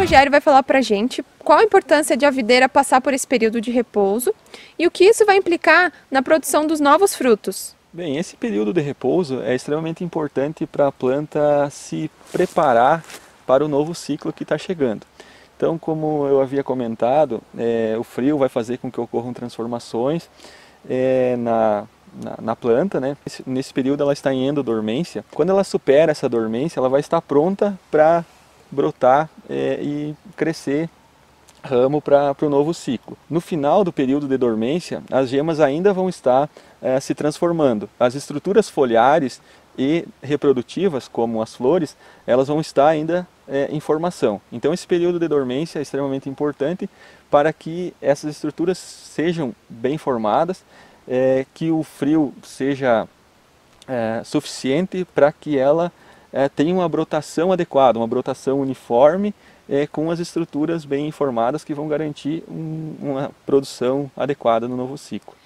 Rogério vai falar para a gente qual a importância de a videira passar por esse período de repouso e o que isso vai implicar na produção dos novos frutos. Bem, esse período de repouso é extremamente importante para a planta se preparar para o novo ciclo que está chegando. Então, como eu havia comentado, é, o frio vai fazer com que ocorram transformações é, na, na, na, planta. Né? Nesse, nesse período ela está em endodormência. Quando ela supera essa dormência, ela vai estar pronta para brotar é, e crescer ramo para o novo ciclo. No final do período de dormência, as gemas ainda vão estar é, se transformando. As estruturas foliares e reprodutivas, como as flores, elas vão estar ainda é, em formação. Então esse período de dormência é extremamente importante para que essas estruturas sejam bem formadas, é, que o frio seja é, suficiente para que ela é, tem uma brotação adequada, uma brotação uniforme, é, com as estruturas bem informadas que vão garantir um, uma produção adequada no novo ciclo.